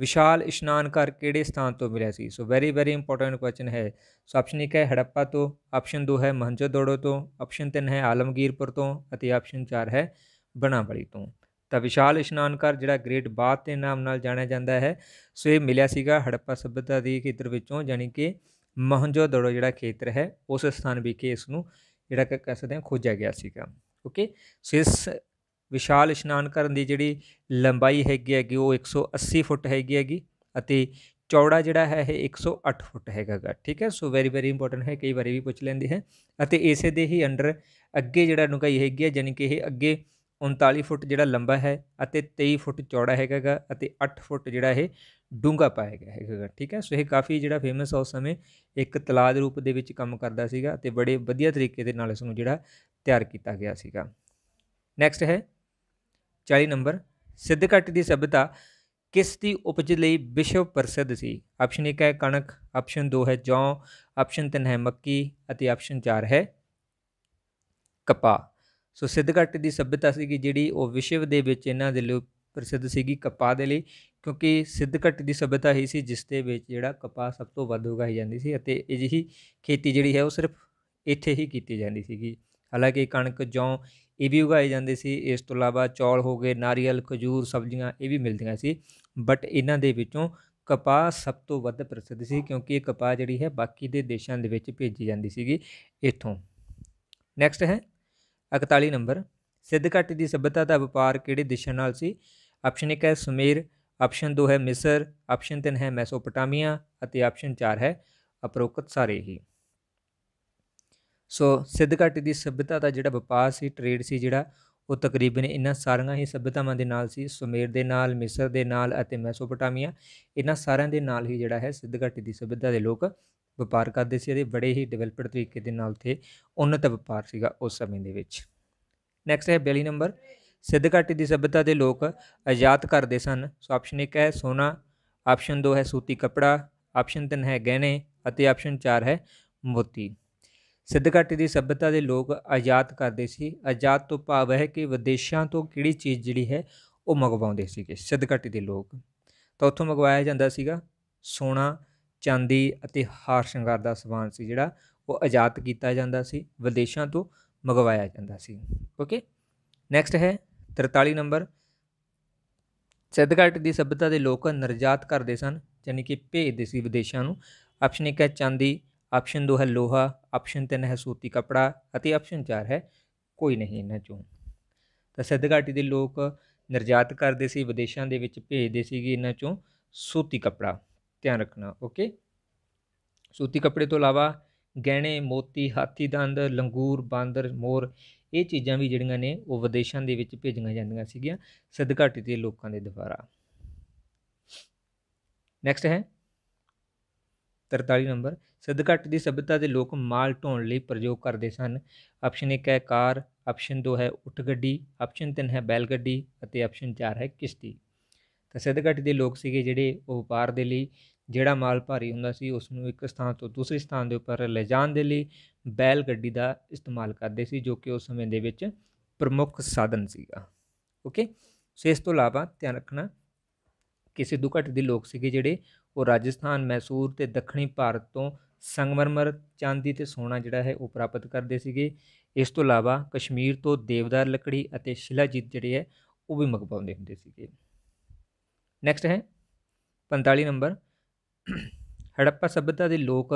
ਵਿਸ਼ਾਲ ਇਸ਼ਨਾਨ ਘਰ ਕਿਹੜੇ ਸਥਾਨ ਤੋਂ ਮਿਲਿਆ ਸੀ so very very important question ਹੈ ਸੋ ਆਪਸ਼ਨ 1 ਹੈ ਹੜੱਪਾ ਤੋਂ ਆਪਸ਼ਨ 2 ਹੈ ਮਹੰਜੋਦੜੋ ਤੋਂ ਆਪਸ਼ਨ 3 ਹੈ ਆਲਮਗੀਰਪੁਰ ਤੋਂ ਅਤੇ ਆਪਸ਼ਨ 4 ਹੈ ਬਣਾਵਲੀ ਤੋਂ ਤਾਂ ਵਿਸ਼ਾਲ ਇਸ਼ਨਾਨ ਘਰ ਜਿਹੜਾ ਗ੍ਰੇਟ ਬਾਥ ਦੇ ਨਾਮ ਨਾਲ ਜਾਣਿਆ ਜਾਂਦਾ ਹੈ ਸੋ ਇਹ ਮਿਲਿਆ ਸੀਗਾ ਹੜੱਪਾ ਸਭਿਅਤਾ ਦੀ ਖੇਤਰ ਵਿੱਚੋਂ ਯਾਨੀ ਕਿ ਮਹੰਜੋਦੜੋ ਜਿਹੜਾ ਖੇਤਰ ਹੈ ਉਸ ਸਥਾਨ ਵਿਖੇ ਇਸ ਨੂੰ ਜਿਹੜਾ ਕਹਿ ਸਕਦੇ ਹਾਂ ਖੋਜਿਆ ਗਿਆ ਸੀਗਾ ਓਕੇ ਸੋ ਇਸ ਵਿਸ਼ਾਲ ਇਸ਼ਨਾਨ ਕਰਨ ਦੀ ਜਿਹੜੀ ਲੰਬਾਈ ਹੈਗੀ ਹੈਗੀ ਉਹ 180 ਫੁੱਟ ਹੈਗੀ ਹੈਗੀ ਅਤੇ ਚੌੜਾ ਜਿਹੜਾ ਹੈ ਇਹ 108 ਫੁੱਟ ਹੈਗਾਗਾ ਠੀਕ ਹੈ ਸੋ ਵੈਰੀ ਵੈਰੀ ਇੰਪੋਰਟੈਂਟ ਹੈ ਕਈ ਵਾਰੀ ਵੀ ਪੁੱਛ ਲੈਂਦੇ ਹੈ ਅਤੇ ਇਸੇ ਦੇ ਹੀ ਅੰਡਰ ਅੱਗੇ ਜਿਹੜਾ ਨੁਕਾਈ ਹੈਗੀ ਹੈ ਜਾਨੀ ਕਿ ਇਹ ਅੱਗੇ 39 ਫੁੱਟ ਜਿਹੜਾ ਲੰਬਾ ਹੈ ਅਤੇ 23 ਫੁੱਟ ਚੌੜਾ ਹੈਗਾਗਾ ਅਤੇ 8 ਫੁੱਟ ਜਿਹੜਾ ਇਹ ਡੂੰਗਾ ਪਾਇਆ ਗਿਆ ਹੈਗਾਗਾ ਠੀਕ ਹੈ ਸੋ ਇਹ ਕਾਫੀ ਜਿਹੜਾ ਫੇਮਸ ਉਸ ਸਮੇਂ ਇੱਕ ਤਲਾਦ ਰੂਪ ਦੇ ਵਿੱਚ ਕੰਮ ਕਰਦਾ ਸੀਗਾ ਤੇ ਬੜੇ ਵਧੀਆ ਤਰੀਕੇ ਦੇ ਨਾਲ ਇਸ ਨੂੰ ਜਿਹੜਾ ਤਿਆਰ ਕੀਤਾ ਗਿਆ ਸੀਗਾ ਨੈਕਸਟ ਹੈ 40 ਨੰਬਰ ਸਿੱਧਕਟ ਦੀ ਸਭਤਾ ਕਿਸ ਦੀ ਉਪਜ ਲਈ ਵਿਸ਼ਵ ਪ੍ਰਸਿੱਧ ਸੀ ਆਪਸ਼ਨ 1 ਹੈ ਕਣਕ ਆਪਸ਼ਨ 2 ਹੈ ਜੌਂ ਆਪਸ਼ਨ 3 ਹੈ ਮੱਕੀ ਅਤੇ ਆਪਸ਼ਨ 4 ਹੈ ਕਪਾਹ ਸੋ ਸਿੱਧਗੱਟ ਦੀ ਸਭਿਅਤਾ ਸੀਗੀ ਜਿਹੜੀ ਉਹ ਵਿਸ਼ਵ ਦੇ ਵਿੱਚ ਇਹਨਾਂ ਦੇ ਲਈ ਪ੍ਰਸਿੱਧ ਸੀਗੀ ਕਪਾਹ ਦੇ ਲਈ ਕਿਉਂਕਿ ਸਿੱਧਗੱਟ ਦੀ ਸਭਿਅਤਾ ਹੀ ਸੀ ਜਿਸ ਦੇ ਵਿੱਚ ਜਿਹੜਾ ਕਪਾਹ ਸਭ ਤੋਂ ਵੱਧ ਉਗਾਈ ਜਾਂਦੀ ਸੀ ਅਤੇ ਅਜਿਹੀ ਖੇਤੀ ਜਿਹੜੀ ਹੈ ਉਹ ਸਿਰਫ ਇੱਥੇ ਹੀ ਕੀਤੀ ਜਾਂਦੀ ਸੀਗੀ ਹਾਲਾਂਕਿ ਕਣਕ ਜੌਂ ਇਹ ਵੀ ਉਗਾਏ ਜਾਂਦੇ ਸੀ ਇਸ ਤੋਂ ਇਲਾਵਾ ਚੌਲ ਹੋ ਗਏ ਨਾਰੀਅਲ ਖਜੂਰ ਸਬਜ਼ੀਆਂ ਇਹ ਵੀ ਮਿਲਦੀਆਂ ਸੀ ਬਟ ਇਹਨਾਂ ਦੇ ਵਿੱਚੋਂ ਕਪਾਹ ਸਭ ਤੋਂ ਵੱਧ ਪ੍ਰਸਿੱਧ ਸੀ ਕਿਉਂਕਿ ਇਹ ਕਪਾਹ ਜਿਹੜੀ ਹੈ ਬਾਕੀ ਦੇ ਦੇਸ਼ਾਂ ਦੇ ਵਿੱਚ ਭੇਜੀ ਜਾਂਦੀ ਸੀਗੀ ਇੱਥੋਂ ਨੈਕਸਟ ਹੈ 41 ਨੰਬਰ ਸਿੱਧ ਘਾਟੀ ਦੀ ਸਭਿਅਤਾ ਦਾ ਵਪਾਰ ਕਿਹੜੇ ਦਿਸ਼ਾ ਨਾਲ ਸੀ ਆਪਸ਼ਨ 1 ਹੈ ਸੁਮੇਰ ਆਪਸ਼ਨ 2 ਹੈ ਮਿਸਰ ਆਪਸ਼ਨ 3 ਹੈ ਮੈਸੋਪੋਟਾਮੀਆ ਅਤੇ ਆਪਸ਼ਨ 4 ਹੈ ਅਪਰੋਕਤ ਸਾਰੇ ਹੀ ਸੋ ਸਿੱਧ ਘਾਟੀ ਦੀ ਸਭਿਅਤਾ ਦਾ ਜਿਹੜਾ ਵਪਾਰ ਸੀ ਟ੍ਰੇਡ ਸੀ ਜਿਹੜਾ ਉਹ ਤਕਰੀਬਨ ਇਹਨਾਂ ਸਾਰੀਆਂ ਹੀ ਸਭਿਅਤਾਵਾਂ ਦੇ ਨਾਲ ਸੀ ਸੁਮੇਰ ਦੇ ਨਾਲ ਮਿਸਰ ਦੇ ਨਾਲ ਅਤੇ ਮੈਸੋਪੋਟਾਮੀਆ ਇਹਨਾਂ ਸਾਰਿਆਂ ਦੇ ਨਾਲ ਹੀ ਜਿਹੜਾ ਹੈ ਸਿੱਧ ਘਾਟੀ ਦੀ ਸਭਿਅਤਾ ਦੇ ਲੋਕ ਵਪਾਰ ਕਰਦੇ ਸੀ ਇਹਦੇ ਬੜੇ ਹੀ ਡਿਵੈਲਪਡ ਤਰੀਕੇ ਦੇ ਨਾਲ ਤੇ ਉਨਤ ਵਪਾਰ ਸੀਗਾ ਉਸ ਸਮੇਂ ਦੇ ਵਿੱਚ ਨੈਕਸਟ ਹੈ ਬੇਲੀ ਨੰਬਰ ਸਿੱਧ ਘਾਟੀ ਦੀ ਸਭਿਅਤਾ ਦੇ ਲੋਕ ਆਜ਼ਾਦ ਕਰਦੇ ਸਨ ਸੋ ਆਪਸ਼ਨ 1 ਹੈ ਸੋਨਾ ਆਪਸ਼ਨ 2 ਹੈ ਸੂਤੀ ਕਪੜਾ ਆਪਸ਼ਨ 3 ਹੈ ਗਹਿਣੇ ਅਤੇ ਆਪਸ਼ਨ 4 ਹੈ ਮੋਤੀ ਸਿੱਧ ਘਾਟੀ ਦੀ ਸਭਿਅਤਾ ਦੇ ਲੋਕ ਆਜ਼ਾਦ ਕਰਦੇ ਸੀ ਆਜ਼ਾਦ ਤੋਂ ਭਾਵ ਹੈ ਕਿ ਵਿਦੇਸ਼ਾਂ ਤੋਂ ਕਿਹੜੀ ਚੀਜ਼ ਜਿਹੜੀ ਹੈ ਉਹ ਮੰਗਵਾਉਂਦੇ ਸੀਗੇ ਸਿੱਧ ਘਾਟੀ ਦੇ ਲੋਕ ਤਾਂ ਉੱਥੋਂ ਮੰਗਵਾਇਆ ਜਾਂਦਾ ਸੀਗਾ ਸੋਨਾ ਚਾਂਦੀ ਅਤੇ ਹਾਰ ਸ਼ਿੰਗਾਰ ਦਾ ਸਮਾਨ ਸੀ ਜਿਹੜਾ ਉਹ ਆਜ਼ਾਦ ਕੀਤਾ ਜਾਂਦਾ ਸੀ ਵਿਦੇਸ਼ਾਂ ਤੋਂ ਮੰਗਵਾਇਆ ਜਾਂਦਾ ਸੀ ਓਕੇ ਨੈਕਸਟ ਹੈ 43 ਨੰਬਰ ਸਿੱਧਗੜ੍ਹ ਦੀ ਸਭਿਤਾ ਦੇ ਲੋਕ ਨਿਰਜਾਤ ਕਰਦੇ ਸਨ ਯਾਨੀ ਕਿ ਭੇਜਦੇ ਸੀ ਵਿਦੇਸ਼ਾਂ ਨੂੰ ਆਪਸ਼ਨ 1 ਹੈ ਚਾਂਦੀ ਆਪਸ਼ਨ 2 ਹੈ ਲੋਹਾ ਆਪਸ਼ਨ 3 ਹੈ ਸੂਤੀ ਕਪੜਾ ਅਤੇ ਆਪਸ਼ਨ 4 ਹੈ ਕੋਈ ਨਹੀਂ ਇਹਨਾਂ ਚੋਂ ਤਾਂ ਸਿੱਧਗੜ੍ਹ ਦੇ ਲੋਕ ਨਿਰਜਾਤ ਕਰਦੇ ਸੀ ਵਿਦੇਸ਼ਾਂ ਦੇ ਵਿੱਚ ਭੇਜਦੇ ਸੀਗੇ ਇਹਨਾਂ ਚੋਂ ਸੂਤੀ ਕਪੜਾ ਧਿਆਨ ਰੱਖਣਾ ਓਕੇ ਸੂਤੀ ਕੱਪੜੇ ਤੋਂ ਇਲਾਵਾ ਗਹਿਣੇ ਮੋਤੀ ਹਾਥੀ ਦੰਦ ਲੰਗੂਰ ਬਾਂਦਰ ਮੋਰ ਇਹ ਚੀਜ਼ਾਂ ਵੀ ਜਿਹੜੀਆਂ ਨੇ ਉਹ ਵਿਦੇਸ਼ਾਂ ਦੇ ਵਿੱਚ ਭੇਜੀਆਂ ਜਾਂਦੀਆਂ ਸੀਗੀਆਂ ਸਦਕਾਟੀ ਦੇ ਲੋਕਾਂ ਦੇ ਦੁਆਰਾ ਨੈਕਸਟ ਹੈ 43 ਨੰਬਰ ਸਦਕਾਟ ਦੀ ਸਭਿਤਾ ਦੇ ਲੋਕ ਮਾਲ ਢੋਣ ਲਈ ਪ੍ਰਯੋਗ ਕਰਦੇ ਸਨ ਆਪਸ਼ਨ 1 ਹੈ ਕਾਰ ਆਪਸ਼ਨ 2 ਹੈ ਉਠ ਗੱਡੀ ਆਪਸ਼ਨ 3 ਹੈ ਬੈਲ ਗੱਡੀ ਅਤੇ ਆਪਸ਼ਨ 4 ਹੈ ਕਿਸ਼ਤੀ ਤਾਂ ਸਦਕਾਟ ਦੇ ਲੋਕ ਸੀਗੇ ਜਿਹੜੇ ਉਹ ਵਪਾਰ ਦੇ ਲਈ ਜਿਹੜਾ ਮਾਲ ਭਾਰੀ ਹੁੰਦਾ ਸੀ ਉਸ ਨੂੰ ਇੱਕ ਸਥਾਨ ਤੋਂ ਦੂਸਰੇ ਸਥਾਨ ਦੇ ਉੱਪਰ ਲਿਜਾਣ ਦੇ ਲਈ ਬੈਲ ਗੱਡੀ ਦਾ ਇਸਤੇਮਾਲ ਕਰਦੇ ਸੀ ਜੋ ਕਿ ਉਸ ਸਮੇਂ ਦੇ ਵਿੱਚ ਪ੍ਰਮੁੱਖ ਸਾਧਨ ਸੀਗਾ ਓਕੇ ਸੋ ਇਸ ਤੋਂ ਇਲਾਵਾ ਧਿਆਨ ਰੱਖਣਾ ਕਿ ਸਿੱਧੂ ਘਾਟੀ ਦੇ ਲੋਕ ਸੀਗੇ ਜਿਹੜੇ ਉਹ ਰਾਜਸਥਾਨ ਮੈਸੂਰ ਤੇ ਦੱਖਣੀ ਭਾਰਤ ਤੋਂ ਸੰਗਮਰਮਰ ਚਾਂਦੀ ਤੇ ਸੋਨਾ ਜਿਹੜਾ ਹੈ ਉਹ ਪ੍ਰਾਪਤ ਕਰਦੇ ਸੀਗੇ ਇਸ ਤੋਂ ਇਲਾਵਾ ਕਸ਼ਮੀਰ ਤੋਂ ਦੇਵਦਾਰ ਲੱਕੜੀ ਅਤੇ ਸ਼ਿਲਾਜੀਤ ਜਿਹੜੇ ਹੈ ਉਹ ਵੀ ਮੰਗਵਾਉਂਦੇ ਹੁੰਦੇ ਸੀਗੇ ਨੈਕਸਟ ਹੈ 45 ਨੰਬਰ ਹੜੱਪਾ ਸਭਿਅਤਾ ਦੇ ਲੋਕ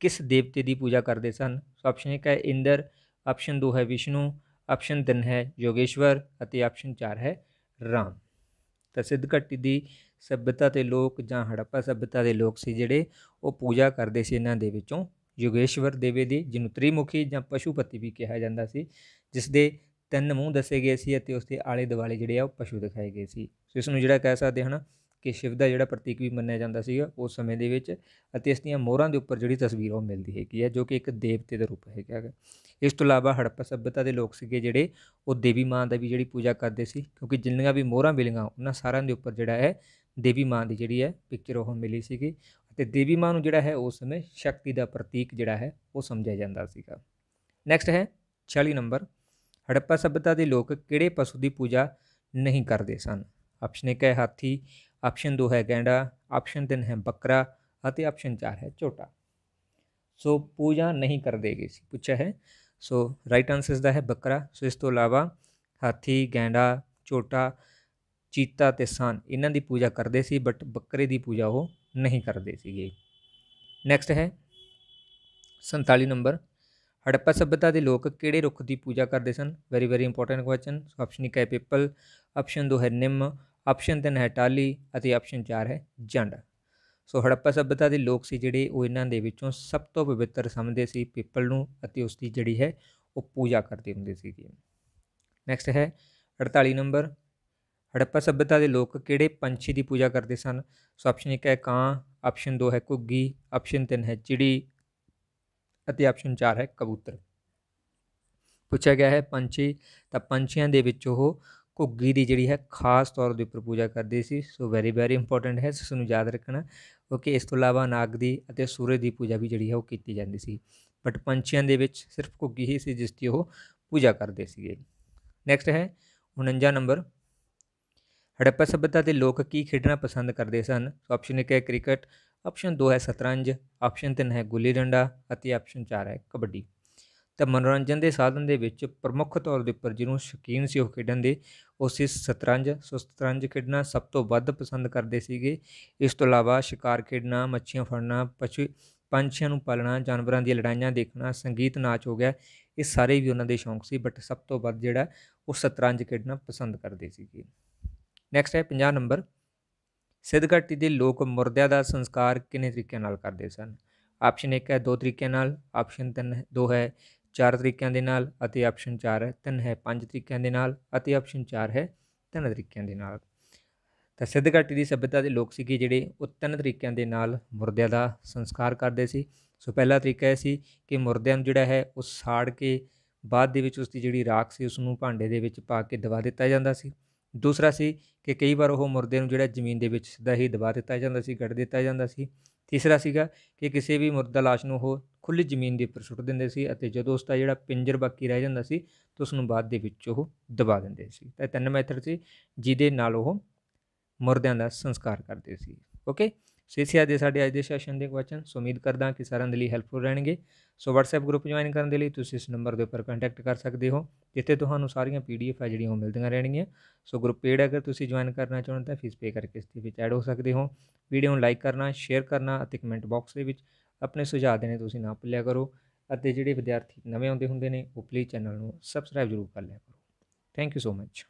ਕਿਸ ਦੇਵਤੇ ਦੀ ਪੂਜਾ ਕਰਦੇ ਸਨ ਸੋ ਆਪਸ਼ਨ 1 ਹੈ ਇੰਦਰ ਆਪਸ਼ਨ 2 ਹੈ ਵਿਸ਼ਨੂੰ ਆਪਸ਼ਨ 3 ਹੈ ਯੋਗੇਸ਼ਵਰ ਅਤੇ ਆਪਸ਼ਨ 4 ਹੈ ਰਾਮ ਤਾਂ ਸਿੱਧ ਘੱਟੀ ਦੀ ਸਭਿਅਤਾ ਤੇ ਲੋਕ ਜਾਂ ਹੜੱਪਾ ਸਭਿਅਤਾ ਦੇ ਲੋਕ ਸੀ ਜਿਹੜੇ ਉਹ ਪੂਜਾ ਕਰਦੇ ਸੀ ਇਹਨਾਂ ਦੇ ਵਿੱਚੋਂ ਯੋਗੇਸ਼ਵਰ ਦੇਵੇ ਦੀ ਜਿਹਨੂੰ ਤ੍ਰਿਮੁਖੀ ਜਾਂ ਪਸ਼ੂਪਤੀ ਵੀ ਕਿਹਾ ਜਾਂਦਾ ਸੀ ਜਿਸ ਦੇ ਤਿੰਨ ਮੂੰਹ ਦੱਸੇ ਗਏ ਸੀ ਅਤੇ ਉਸ ਦੇ ਆਲੇ ਦੁਆਲੇ ਜਿਹੜੇ ਆ ਉਹ ਪਸ਼ੂ ਦਿਖਾਏ ਗਏ ਸੀ ਸੋ ਇਸ ਨੂੰ ਜਿਹੜਾ ਕਹਿ ਸਕਦੇ ਹਨ ਕਿ ਸ਼ਿਵ ਦਾ ਜਿਹੜਾ ਪ੍ਰਤੀਕ ਵੀ ਮੰਨਿਆ ਜਾਂਦਾ ਸੀਗਾ ਉਸ ਸਮੇਂ ਦੇ ਵਿੱਚ ਅਤੇ ਇਸ ਦੀਆਂ ਮੋਹਰਾਂ ਦੇ ਉੱਪਰ ਜਿਹੜੀ ਤਸਵੀਰ ਉਹ ਮਿਲਦੀ ਹੈਗੀ ਹੈ ਜੋ ਕਿ ਇੱਕ ਦੇਵਤੇ ਦਾ ਰੂਪ ਹੈਗਾ ਹੈ ਇਸ ਤੋਂ ਇਲਾਵਾ ਹੜੱਪਾ ਸਭਿਅਤਾ ਦੇ ਲੋਕ ਸੀਗੇ ਜਿਹੜੇ ਉਹ ਦੇਵੀ ਮਾਂ ਦਾ ਵੀ ਜਿਹੜੀ ਪੂਜਾ ਕਰਦੇ ਸੀ ਕਿਉਂਕਿ ਜਿੰਨੀਆਂ ਵੀ ਮੋਹਰਾਂ ਮਿਲੀਆਂ ਉਹਨਾਂ ਸਾਰਿਆਂ ਦੇ ਉੱਪਰ ਜਿਹੜਾ ਹੈ ਦੇਵੀ ਮਾਂ ਦੀ ਜਿਹੜੀ ਹੈ ਪਿਕਚਰ ਉਹ ਮਿਲੀ ਸੀਗੀ ਅਤੇ ਦੇਵੀ ਮਾਂ ਨੂੰ ਜਿਹੜਾ ਹੈ ਉਸ ਸਮੇਂ ਸ਼ਕਤੀ ਦਾ ਪ੍ਰਤੀਕ ਜਿਹੜਾ ਹੈ ਉਹ ਸਮਝਿਆ ਜਾਂਦਾ ਸੀਗਾ ਨੈਕਸਟ ਹੈ 46 ਨੰਬਰ ਹੜੱਪਾ ਸਭਿਅਤਾ ਦੇ ਲੋਕ ਕਿਹੜੇ ਪਸ਼ੂ ਦੀ ਪੂਜਾ ਨਹੀਂ ਕਰਦੇ ਸਨ ਆਪਸ਼ਨ 1 ਹੈ ਹਾਥੀ ਆਪਸ਼ਨ 2 ਹੈ ਗੈਂਡਾ ਆਪਸ਼ਨ 3 ਹੈ ਬੱਕਰਾ ਅਤੇ ਆਪਸ਼ਨ 4 ਹੈ ਝੋਟਾ ਸੋ ਪੂਜਾ ਨਹੀਂ ਕਰਦੇ ਸੀ ਪੁੱਛਿਆ ਹੈ ਸੋ ਰਾਈਟ ਆਨਸਰ ਇਸ ਦਾ ਹੈ ਬੱਕਰਾ ਸੋ ਇਸ ਤੋਂ ਇਲਾਵਾ ਹਾਥੀ ਗੈਂਡਾ ਝੋਟਾ ਚੀਤਾ ਤੇ ਸਾਨ ਇਹਨਾਂ ਦੀ ਪੂਜਾ ਕਰਦੇ ਸੀ ਬਟ ਬੱਕਰੇ ਦੀ ਪੂਜਾ ਉਹ ਨਹੀਂ ਕਰਦੇ ਸੀਗੇ ਨੈਕਸਟ ਹੈ 47 ਨੰਬਰ ਹੜੱਪਾ ਸਭਿਅਤਾ ਦੇ ਲੋਕ ਕਿਹੜੇ ਰੁੱਖ ਦੀ ਪੂਜਾ ਕਰਦੇ ਸਨ very very important question so option 1 ਹੈ ਪੀਪਲ ਆਪਸ਼ਨ 2 ਹੈ ਨਿੰਮ ਆਪਸ਼ਨ 3 ਹੈ ਟਾਲੀ ਅਤੇ ਆਪਸ਼ਨ 4 ਹੈ ਜੰਡ ਸੋ ਹੜੱਪਾ ਸਭਿਅਤਾ ਦੇ ਲੋਕ ਸੀ ਜਿਹੜੇ ਉਹ ਇਹਨਾਂ ਦੇ ਵਿੱਚੋਂ ਸਭ ਤੋਂ ਪਵਿੱਤਰ ਸਮਝਦੇ ਸੀ ਪੀਪਲ ਨੂੰ ਅਤੇ ਉਸ ਦੀ ਜਿਹੜੀ ਹੈ ਉਹ ਪੂਜਾ ਕਰਦੇ ਹੁੰਦੇ ਸੀਗੇ ਨੈਕਸਟ ਹੈ 48 ਨੰਬਰ ਹੜੱਪਾ ਸਭਿਅਤਾ ਦੇ ਲੋਕ ਕਿਹੜੇ ਪੰਛੀ ਦੀ ਪੂਜਾ ਕਰਦੇ ਸਨ ਸੋ ਆਪਸ਼ਨ 1 ਹੈ ਕਾਂ ਆਪਸ਼ਨ 2 ਹੈ ਕੁੱਗੀ ਆਪਸ਼ਨ 3 ਹੈ ਚਿੜੀ ਅਤੇ ਆਪਸ਼ਨ 4 ਹੈ ਕਬੂਤਰ ਪੁੱਛਿਆ ਗਿਆ ਹੈ ਪੰਛੀ ਤਾਂ ਪੰਛੀਆਂ ਦੇ ਵਿੱਚ ਉਹ ਘੁੱਗੀ ਦੀ ਜਿਹੜੀ ਹੈ ਖਾਸ ਤੌਰ ਦੇ ਉੱਪਰ ਪੂਜਾ ਕਰਦੇ ਸੀ ਸੋ ਵੈਰੀ ਵੈਰੀ ਇੰਪੋਰਟੈਂਟ ਹੈ ਇਸ ਨੂੰ ਯਾਦ ਰੱਖਣਾ ਕਿਉਂਕਿ ਇਸ ਤੋਂ ਇਲਾਵਾ ਨਾਗ ਦੀ ਅਤੇ ਸੂਰਜ ਦੀ ਪੂਜਾ ਵੀ ਜਿਹੜੀ ਹੈ ਉਹ ਕੀਤੀ ਜਾਂਦੀ ਸੀ ਬਟ ਪੰਛੀਆਂ ਦੇ ਵਿੱਚ ਸਿਰਫ ਘੁੱਗੀ ਹੀ ਸੀ ਜਿਸ ਦੀ ਉਹ ਪੂਜਾ ਕਰਦੇ ਸੀਗੇ ਨੈਕਸਟ ਹੈ 49 ਨੰਬਰ ਹੜੱਪਾ ਸਭਿਅਤਾ ਦੇ ਲੋਕ ਕੀ ਖੇਡਣਾ ਪਸੰਦ ਕਰਦੇ ਸਨ ਸੋ ਆਪਸ਼ਨ 1 ਹੈ ਕ੍ਰਿਕਟ ਆਪਸ਼ਨ 2 ਹੈ ਸ਼ਤਰੰਜ ਆਪਸ਼ਨ 3 ਹੈ ਗੁੱਲੀ ਡੰਡਾ ਅਤੇ ਆਪਸ਼ਨ 4 ਹੈ ਕਬੱਡੀ ਤਾਂ ਮਨੋਰੰਜਨ ਦੇ ਸਾਧਨ ਦੇ ਵਿੱਚ ਪ੍ਰਮੁੱਖ ਤੌਰ ਦੇ ਉੱਪਰ ਜਿਹਨੂੰ ਸ਼ਕੀਨ ਸੀ ਉਹ ਖੇਡਣ ਦੇ ਉਹ ਸੀ ਸ਼ਤਰੰਜ ਸ਼ਤਰੰਜ ਖੇਡਣਾ ਸਭ ਤੋਂ ਵੱਧ ਪਸੰਦ ਕਰਦੇ ਸੀਗੇ ਇਸ ਤੋਂ ਇਲਾਵਾ ਸ਼ਿਕਾਰ ਖੇਡਣਾ ਮੱਛੀਆਂ ਫੜਨਾ ਪਸ਼ੂ ਪੰਛੀਆਂ ਨੂੰ ਪਾਲਣਾ ਜਾਨਵਰਾਂ ਦੀਆਂ ਲੜਾਈਆਂ ਦੇਖਣਾ ਸੰਗੀਤ ਨਾਚ ਹੋ ਗਿਆ ਇਹ ਸਾਰੇ ਵੀ ਉਹਨਾਂ ਦੇ ਸ਼ੌਂਕ ਸੀ ਬਟ ਸਭ ਤੋਂ ਵੱਧ ਜਿਹੜਾ ਉਹ ਸ਼ਤਰੰਜ ਖੇਡਣਾ ਪਸੰਦ ਕਰਦੇ ਸੀਗੇ ਨੈਕਸਟ ਹੈ 50 ਨੰਬਰ ਸਿੱਧਗੜਤੀ ਦੇ ਲੋਕ ਮੁਰਦਿਆਂ ਦਾ ਸੰਸਕਾਰ ਕਿੰਨੇ ਤਰੀਕਿਆਂ ਨਾਲ ਕਰਦੇ ਸਨ ਆਪਸ਼ਨ 1 ਹੈ ਦੋ ਤਰੀਕਿਆਂ ਨਾਲ ਆਪਸ਼ਨ 3 ਦੋ ਹੈ ਚਾਰ ਤਰੀਕਿਆਂ ਦੇ ਨਾਲ ਅਤੇ ਆਪਸ਼ਨ 4 ਹੈ ਤਿੰਨ ਹੈ 5 ਤਰੀਕਿਆਂ ਦੇ ਨਾਲ ਅਤੇ ਆਪਸ਼ਨ 4 ਹੈ ਤਿੰਨ ਤਰੀਕਿਆਂ ਦੇ ਨਾਲ ਤਾਂ ਸਿੱਧ ਘਾਟੀ ਦੀ ਸਭਿਅਤਾ ਦੇ ਲੋਕ ਸੀਗੇ ਜਿਹੜੇ ਉਹ ਤਿੰਨ ਤਰੀਕਿਆਂ ਦੇ ਨਾਲ ਮੁਰਦਿਆਂ ਦਾ ਸੰਸਕਾਰ ਕਰਦੇ ਸੀ ਸੋ ਪਹਿਲਾ ਤਰੀਕਾ ਇਹ ਸੀ ਕਿ ਮੁਰਦਿਆਂ ਨੂੰ ਜਿਹੜਾ ਹੈ ਉਹ ਸਾੜ ਕੇ ਬਾਅਦ ਦੇ ਵਿੱਚ ਉਸ ਦੀ ਜਿਹੜੀ ਰਾਖ ਸੀ ਉਸ ਨੂੰ ਭਾਂਡੇ ਦੇ ਵਿੱਚ ਪਾ ਕੇ ਦਵਾ ਦਿੱਤਾ ਜਾਂਦਾ ਸੀ ਦੂਸਰਾ ਸੀ ਕਿ ਕਈ ਵਾਰ ਉਹ ਮੁਰਦੇ ਨੂੰ ਜਿਹੜਾ ਜ਼ਮੀਨ ਦੇ ਵਿੱਚ ਸਿੱਧਾ ਹੀ ਦਬਾ ਦਿੱਤਾ ਜਾਂਦਾ ਸੀ ਗੱਡ ਦਿੱਤਾ ਜਾਂਦਾ ਸੀ ਤੀਸਰਾ ਸੀਗਾ ਕਿ ਕਿਸੇ ਵੀ ਮਰਦ ਲਾਸ਼ ਨੂੰ ਉਹ ਖੁੱਲੀ ਜ਼ਮੀਨ ਦੇ ਉੱਪਰ ਸੁੱਟ ਦਿੰਦੇ ਸੀ ਅਤੇ ਜਦੋਂ ਉਸ ਦਾ ਜਿਹੜਾ ਪਿੰਜਰ ਬਾਕੀ ਰਹਿ ਜਾਂਦਾ ਸੀ ਤਾਂ ਉਸ ਨੂੰ ਬਾਅਦ ਦੇ ਵਿੱਚ ਉਹ ਦਬਾ ਦਿੰਦੇ ਸੀ ਤਾਂ ਤਿੰਨ ਮੈਥਡ ਸੀ ਜਿਹਦੇ ਨਾਲ ਉਹ ਮਰਦਿਆਂ ਦਾ ਸੰਸਕਾਰ ਕਰਦੇ ਸੀ ਓਕੇ ਸੋ ਇਸੇ ਦੇ ਸਾਡੇ ਅੱਜ ਦੇ ਸੈਸ਼ਨ ਦੇ ਕੁਐਸਚਨ ਸੋ ਉਮੀਦ ਕਰਦਾ ਕਿ ਸਾਰਿਆਂ ਦੇ ਲਈ ਹੈਲਪਫੁਲ ਰਹਿਣਗੇ ਸੋ WhatsApp ਗਰੁੱਪ ਜੁਆਇਨ ਕਰਨ ਦੇ ਲਈ ਤੁਸੀਂ ਇਸ ਨੰਬਰ ਦੇ ਉੱਪਰ ਕੰਟੈਕਟ ਕਰ ਸਕਦੇ ਹੋ ਜਿੱਥੇ ਤੁਹਾਨੂੰ ਸਾਰੀਆਂ PDF ਆ ਜਿਹੜੀਆਂ ਉਹ ਮਿਲਦੀਆਂ ਰਹਿਣਗੀਆਂ ਸੋ ਗਰੁੱਪ ਪੇਡ ਅਗਰ ਤੁਸੀਂ ਜੁਆਇਨ ਕਰਨਾ ਚਾਹੁੰਦੇ ਤਾਂ ਫੀਸ ਪੇ ਕਰਕੇ ਇਸ ਦੇ ਵਿੱਚ ਐਡ ਹੋ ਸਕਦੇ ਹੋ ਵੀਡੀਓ ਨੂੰ ਲਾਈਕ ਕਰਨਾ ਸ਼ੇਅਰ ਕਰਨਾ ਅਤੇ ਕਮੈਂਟ ਬਾਕਸ ਦੇ ਵਿੱਚ ਆਪਣੇ ਸੁਝਾਅ ਦੇਣੇ ਤੁਸੀਂ ਨਾ ਭੁੱਲਿਆ ਕਰੋ ਅਤੇ ਜਿਹੜੇ ਵਿਦਿਆਰਥੀ ਨਵੇਂ ਆਉਂਦੇ ਹੁੰਦੇ ਨੇ ਉਹ ਪਲੀਜ਼ ਚੈਨਲ ਨੂੰ ਸਬਸਕ੍ਰਾਈਬ ਜ਼ਰੂਰ ਕਰ ਲਿਆ ਕਰੋ ਥੈਂਕ ਯੂ ਸੋ ਮੱਚ